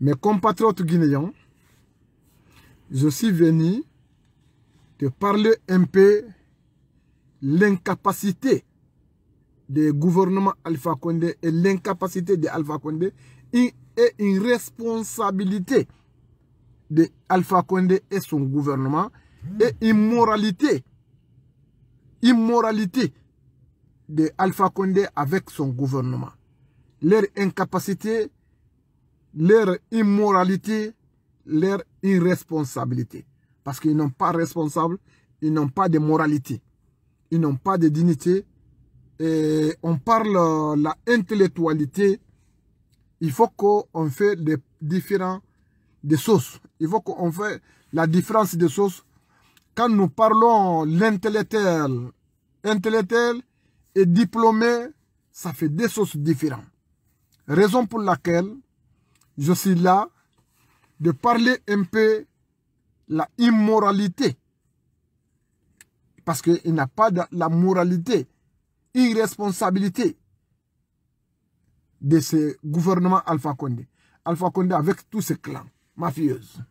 Mes compatriotes guinéens, je suis venu te parler un peu l'incapacité du gouvernement Alpha Condé et l'incapacité de Alpha Condé et une responsabilité de Alpha Condé et son gouvernement et immoralité immoralité de Alpha Condé avec son gouvernement leur incapacité leur immoralité, leur irresponsabilité. Parce qu'ils n'ont pas responsable, ils n'ont pas de moralité, ils n'ont pas de dignité. Et on parle de euh, la intellectualité. Il faut qu'on fait des différents des sauces. Il faut qu'on fait la différence des sauces. Quand nous parlons l'intellectuel, intellectuel et diplômé, ça fait des sauces différentes. Raison pour laquelle je suis là de parler un peu la immoralité. Parce qu'il n'a pas de la moralité, irresponsabilité de ce gouvernement Alpha Condé. Alpha Condé avec tous ses clans mafieuses.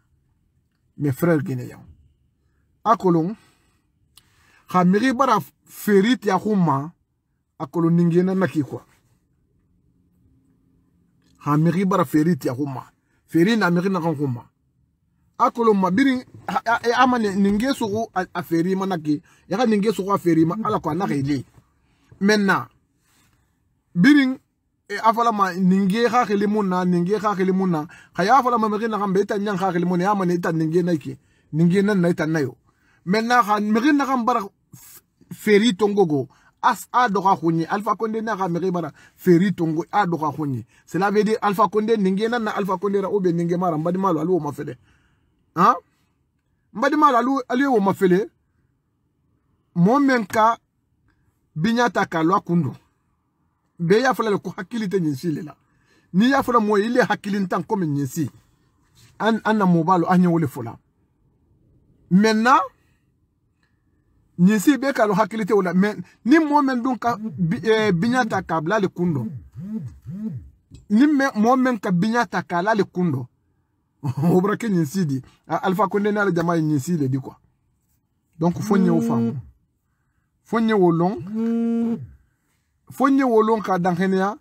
Mes frères guinéens. À Colomb, Ferit à Colomb Ningena Nakikwa. han mexi bara feri ti axuma feri na mexi naxan xuma a koloma biri e, ama ninge soxo a ferima nake yaxa e ninge soxo a ferima ala ko a naxe le maintenant birin e, a falama ninge xa xili mun na ninge xa xili mun na xaya a falama mexi naxan be ita ñang xa xili mun na yamane ita ninge nayke ninge nan na ita nayo maintenant xa mexi naxan bara feri tongogo as a doga khonye alpha condé na ga mere bara feri tongo a doga khonye cela veut dire alpha condé ninge na na alpha condé ra obe ninge mara mbadi malo alwo mafele ha mbadi malo alwo alwo mafele momenka binyata ka lwa kundu be ya fala ko hakili te nyinsi lela ni ya fala mo ile hakili ntan ko nyinsi an anna mobalo anye wole fula maintenant ɲinsi bɛɛ k'a lɔn hakili tɛ o la mɛ ni mɔgɔ min dun ka biɲɛ e, ta k'a bila ale kun dɔ ni mɔgɔ min ka biɲɛ ta k'a la ale kun dɔ o bɔra kɛ ɲinsi di alifa ko ne n'ale jama ye ɲinsi de di kuwa donc fo n ye o faamu fo n ye o lɔn fo n ye o lɔn k'a dan kɛnɛya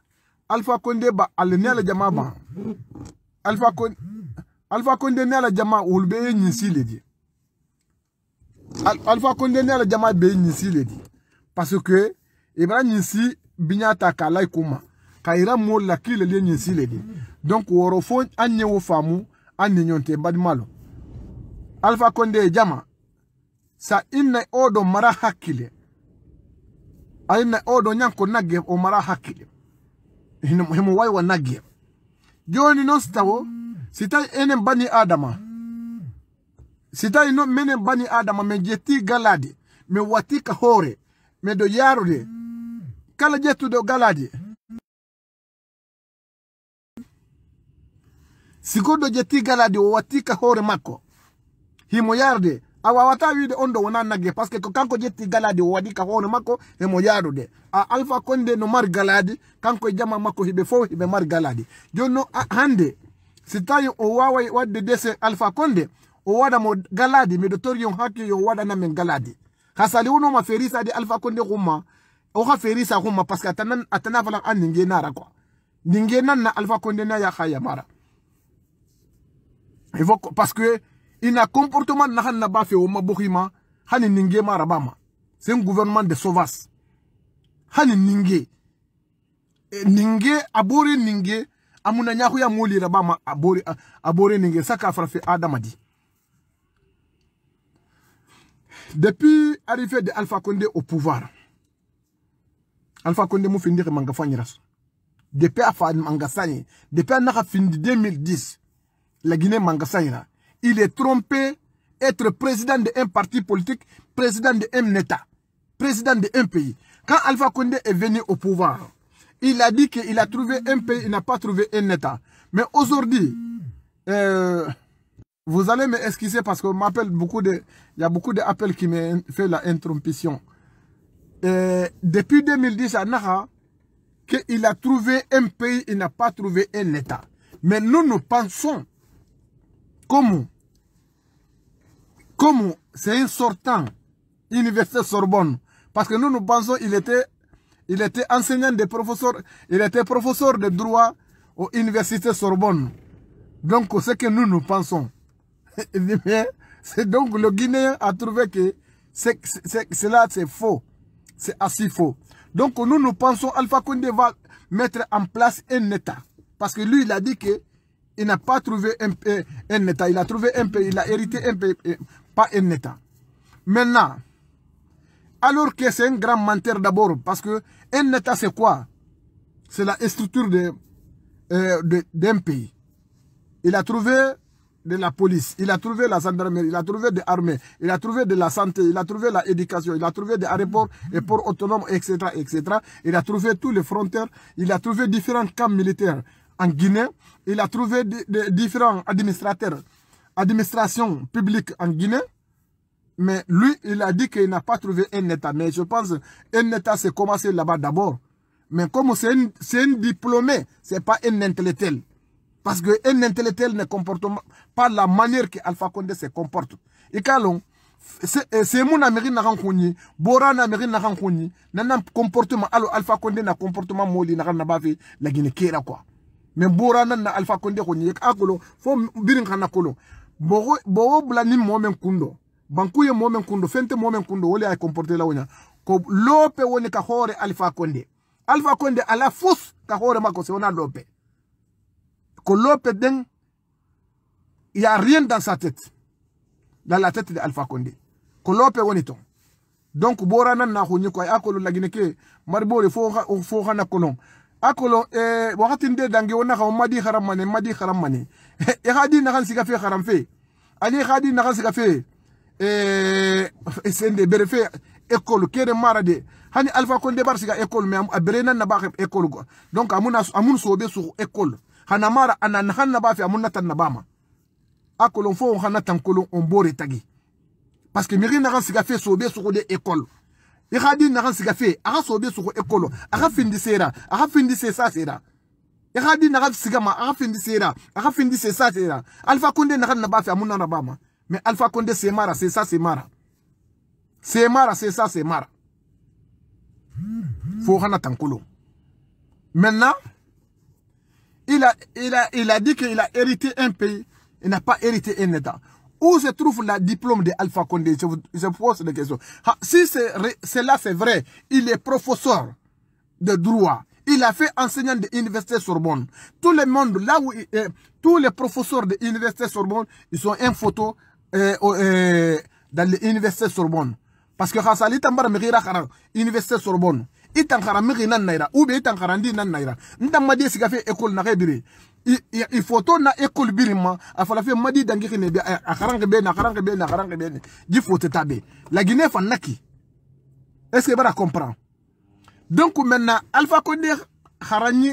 alifa ko n de ba ale ne ale jama ban alifa ko alifa ko n de ne jama olu bɛɛ ye ɲinsi de di. Alpha Condé ne yɛrɛ jama bɛɛ ye ɲinsi le di parce que i e bɛna ɲinsi biɲa ta k'a la i kun ma k'a yira mɔɔw la k'i le ye ɲinsi le di donc o yɔrɔ fo an ɲɛw faamu Alpha Condé e jama sa inna o mara hakile, a inna o dɔ nyanko nagge o mara hakkile himo way wa nagge joni non sitawo sitay enen bani adama sita ino mene bani adama mejeti galadi mewatika hore medo yarude kala jettuɗo galade sigoɗo jetti jeti galadi wattika hore mako himo yarde awa wata wide ondo ɗo wona nagge par ce que ko kanko jetti galade o waɗi ka hoore makko a alfa konde no mar galadi kanko e jama makko hiɓe fof hiɓe mari galade joni noon hannde si tawi o waway wadde dessin alpha konde o wada mo galadi mi dotor yon hakki yo wada na men galadi kasali uno ma ferisa di alfa konde kuma o ka ferisa kuma parce que atana falan an ninge nara quoi ninge nan na alfa konde na ya khaya mara il parce que il comportement na han na ba fe o ma bukhima hani ninge mara bama c'est un gouvernement de sauvages hani ninge e, ninge abori ninge amuna nyaku ya muli rabama abori abori ninge saka frafi adamadi depuis l'arrivée d'Alpha Alpha Condé au pouvoir Alpha Condé m'a fi ndiri depuis l'arrivée manga depuis 2010 la Guinée manga il est trompé être président d'un parti politique président d'un état président d'un pays quand Alpha Condé est venu au pouvoir il a dit qu'il a trouvé un pays il n'a pas trouvé un état mais aujourd'hui euh, vous allez me excuser parce que m'appelle beaucoup de, il y a beaucoup d'appels qui m'ont fait la depuis 2010 à Naha, il a trouvé un pays, il n'a pas trouvé un État. Mais nous, nous pensons comme, comment c'est un sortant, Université Sorbonne. Parce que nous, nous pensons qu'il était, il était enseignant de professeurs, il était professeur de droit aux Université Sorbonne. Donc, c'est ce que nous, nous pensons. c'est donc le Guinéen a trouvé que cela c'est faux. C'est assez faux. Donc nous, nous pensons Alpha Condé va mettre en place un État. Parce que lui, il a dit que il n'a pas trouvé un, un, État. Il a trouvé un pays, il a hérité un pays, euh, pas un État. Maintenant, alors que c'est un grand menteur d'abord, parce que un État, c'est quoi C'est la structure euh, d'un de, pays. Il a trouvé de la police, il a trouvé la gendarmerie, il a trouvé des armées, il a trouvé de la santé, il a trouvé la éducation, il a trouvé des aéroports et ports autonomes, etc., etc. Il a trouvé tous les frontières, il a trouvé différents camps militaires en Guinée, il a trouvé différents administrateurs, administrations publiques en Guinée, mais lui, il a dit qu'il n'a pas trouvé un État. Mais je pense un État, c'est commencé là-bas d'abord. Mais comme c'est un diplômé, c'est pas un intellectuel. Parce qu'un intellectuel ne comporte pas la manière que Alpha Condé se comporte. Et quand c'est euh, mon américain n'a rien Bora n'a rien n'a rien n'a comportement alors Alpha Condé n'a comportement moli n'a pas bavé la Guinée kera quoi mais Bora n'a Alpha Condé koni akolo faut bien qu'on kolo Boro Boro blani momen kundo bankuye moment kundo fente moment kundo. kundo oli a comporté la onya ko lope woni kahore Alpha Condé Alpha Condé à la fausse kahore mako se on a lope Kolope Deng, il n'y a rien dans sa tête. Dans la tête d'Alpha Condé. Kolope Woniton. Donc, Bora Nana Hunyoko, Akolo Lagineke, Marbore, Fohana Konon. Akolo, eh, Waratinde Dangeona, Madi Haramane, Madi na Eh, Hadi Naransigafe Haramfe. Ali Hadi Naransigafe. Eh, Sende Berefe, Ekolo, Kere Marade. Hani Alpha Condé Barsiga Ekolo, mais n'a Berenan école Ekolo. Donc, Amun Sobe sur Ekolo. xana mara a nan xan na ba fe a mun na tan na ba ma a kolon fo on xana tan kolon on bore tagi parce que mixi naxan siga fe sobe sogo de école i xa di naxan siga fe a xa sobe sogo école a xa findi sera a xa findi se sa sera i xa di naxa siga ma a xa findi sera a xa findi se sa sera alpha konde naxan na ba fe a mun na na ba ma mais alpha konde se mara se sa se mara se mara se sa se mara fo xana tan kolon maintenant Il a, il a, dit qu'il a hérité un pays, il n'a pas hérité un État. Où se trouve le diplôme d'Alpha Condé je, vous, pose la question. si cela c'est vrai, il est professeur de droit. Il a fait enseignant de l'université Sorbonne. Tout le monde, là où euh, tous les professeurs de l'université Sorbonne, ils sont en photo euh, euh, dans l'université Sorbonne. Parce que Khassali université Sorbonne. i tankara nan naira ube i tankarandi nan naira ntan madi sigafe ekol nake bire i foto na ekol biri ma a falafe madi dangiki ne be a karanke be na karanke be na karanke be ne ji fote ta be la guinée fan naki est ce que bara comprend donc maintenant alpha konde harani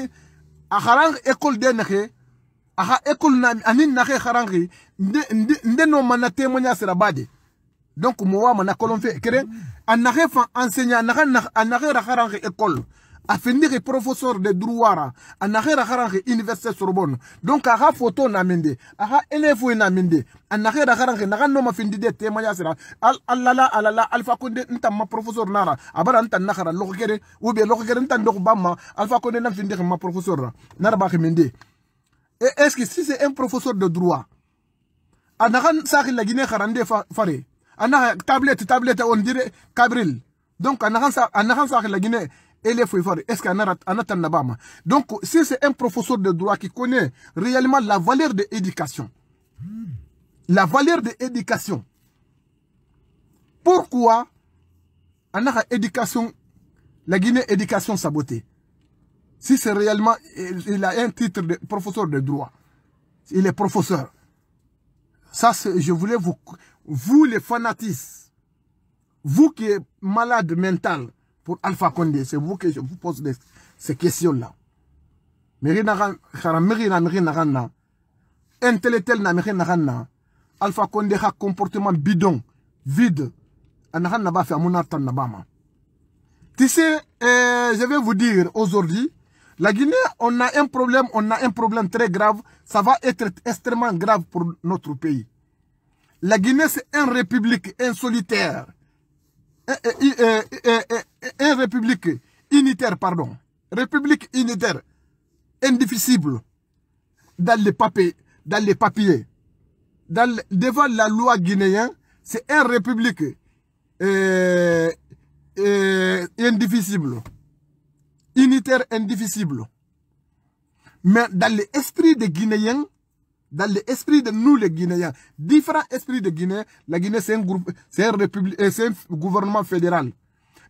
a karanke ekol de nake aha ekol na anin nake karanke nde nde no mana témoignage sera bade donc mowama nakolonfe keren un enseignant un anare école finir professeur de droit a des université sorbonne donc a photo à mende a il y a anare a naga des fendi de tema des alala alala alpha Condé nta ma professeur nara abara des ou bien des alpha des na pas professeur nara est-ce que si c'est un professeur de droit qui des fare on a tablette tablette on dirait cabril. donc on a la guinée est est-ce a donc si c'est un professeur de droit qui connaît réellement la valeur de l'éducation la valeur de l'éducation pourquoi éducation la guinée éducation sabotée si c'est réellement il a un titre de professeur de droit il est professeur ça, je voulais vous, vous les fanatistes, vous qui êtes malade mental pour Alpha Condé, c'est vous que je vous pose ces questions-là. Intellectuel n'a Alpha Condé a comportement bidon, vide. Tu sais, euh, je vais vous dire aujourd'hui, la Guinée, on a un problème, on a un problème très grave. Ça va être extrêmement grave pour notre pays. La Guinée, c'est une république, un Une république unitaire, pardon. République unitaire, indivisible. Dans les papiers, dans devant la loi guinéenne, c'est une république euh, euh Unitaire, indivisible. Mais dans l'esprit des Guinéens, dans l'esprit de nous les Guinéens, différents esprits de Guinée, la Guinée c'est un, groupe, un euh, gouvernement fédéral.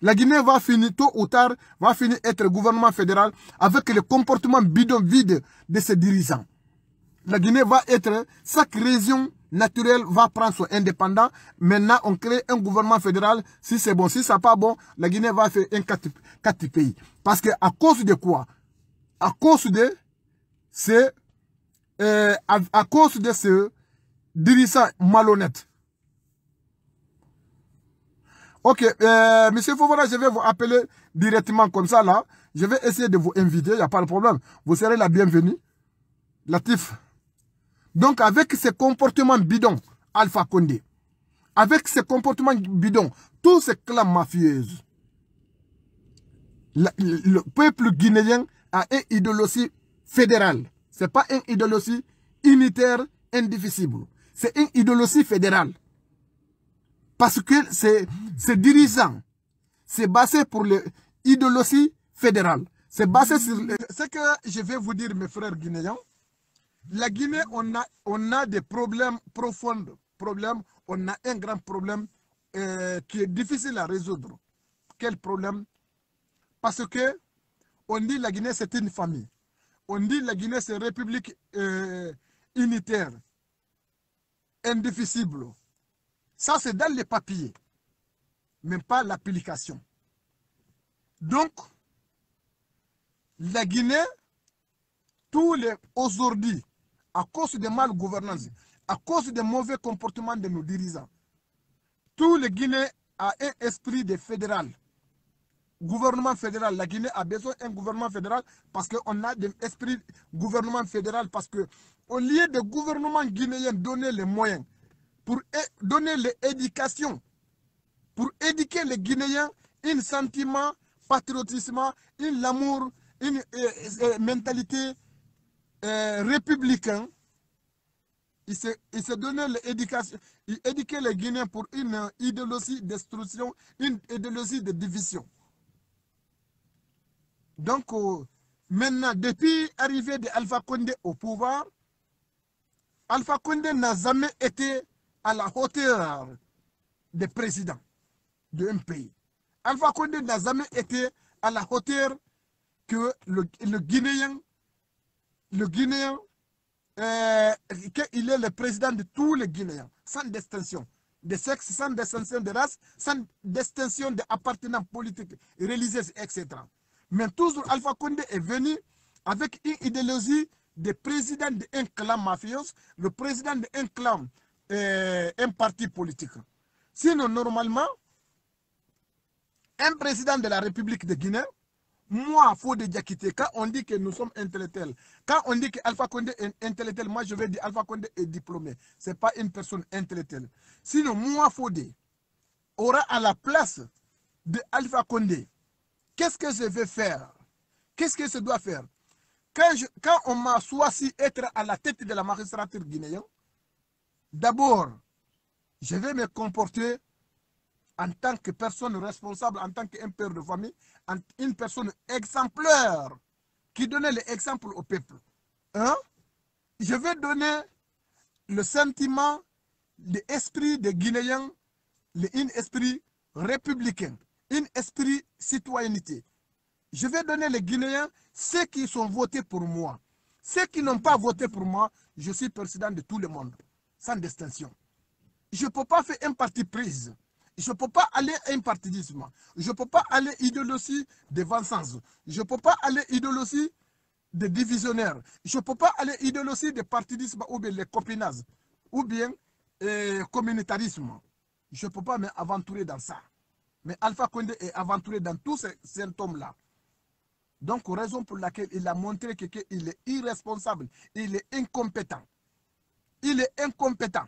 La Guinée va finir tôt ou tard, va finir être gouvernement fédéral avec le comportement bidon vide de ses dirigeants. La Guinée va être, chaque région naturelle va prendre son indépendant. Maintenant, on crée un gouvernement fédéral. Si c'est bon, si ça pas bon, la Guinée va faire un quatre, pays. Parce que à cause de quoi À cause de ces euh, à, cause de ce dirigeant malhonnête. Ok, euh, monsieur Fofana, je vais vous appeler directement comme ça là. Je vais essayer de vous inviter, il n'y a pas de problème. Vous serez la bienvenue. Latif. Donc avec ce comportement bidon, Alpha Condé, avec ce comportement bidon, tous ces clans mafieux, le, peuple guinéen a une idéologie fédérale. Ce n'est pas une idéologie unitaire, indivisible. C'est une idéologie fédérale. Parce que c'est dirigeants C'est basé pour l'idéologie fédérale. C'est basé sur... Ce que je vais vous dire, mes frères guinéens, la Guinée, on a, on a des problèmes profonds. Problèmes, on a un grand problème euh, qui est difficile à résoudre. Quel problème Parce que on dit la Guinée, c'est une famille. On dit la Guinée, c'est une république euh, unitaire, indéficible. Ça, c'est dans les papiers, mais pas l'application. Donc, la Guinée, tous les aujourd'hui, à cause de mal gouvernance, à cause des mauvais comportements de nos dirigeants, tous les Guinéens a un esprit de fédéral gouvernement fédéral. La Guinée a besoin d'un gouvernement fédéral parce qu'on a des esprits gouvernement fédéral. Parce que au lieu de gouvernement guinéen donner les moyens pour donner l'éducation, pour éduquer les Guinéens, un sentiment, patriotisme, un amour, une euh, euh, euh, mentalité républicaine, il s'est donné l'éducation, il éduquait les Guinéens pour une idéologie d'instruction, une idéologie de division. Donc, euh, maintenant, depuis l'arrivée d'Alpha Condé au pouvoir, Alpha Condé n'a jamais été à la hauteur des présidents d'un pays. Alpha Condé n'a jamais été à la hauteur que le, Guinéen, le Guinéen, euh, qu'il est le président de tous les Guinéens, sans distinction de sexe, sans distinction de race, sans distinction d'appartenance politique, religieuse, etc. Mais toujours Alpha Condé est venu avec une idéologie de président d'un clan mafieux, le président d'un clan, euh, un parti politique. Sinon, normalement, un président de la République de Guinée, moi, quitter. quand on dit que nous sommes intellectuels. Quand on dit qu'Alpha Condé est intellectuel, moi je vais dire Alpha Condé est diplômé. Ce n'est pas une personne intellectuelle. Sinon, moi, Fodé, aura à la place de Condé Qu'est-ce que je vais faire Qu'est-ce que je dois faire quand, on m'a choisi être à la tête de la magistrature guinéenne, d'abord, je vais me comporter en tant que personne responsable, en tant qu'un père de famille, en, une personne exemplaire qui donnait l'exemple au peuple. Hein? Je vais donner le sentiment l'esprit des Guinéens, esprit républicain un esprit citoyenneté. Je vais donner les Guinéens ceux qui sont votés pour moi. Ceux qui n'ont pas voté pour moi, je suis président de tout le monde, sans distinction. Je ne peux pas faire un parti prise. Je ne peux pas aller à un partidisme. Je ne peux pas aller idéologie de Vincennes. Je ne peux pas aller idéologie de divisionnaire. Je ne peux pas aller idéologie de partidisme ou bien les copinages ou bien euh, communautarisme. Je ne peux pas m'aventurer dans ça. Mais Alpha Condé est aventuré dans tous ces symptômes-là. Donc, raison pour laquelle il a montré qu'il est irresponsable, il est incompétent. Il est incompétent.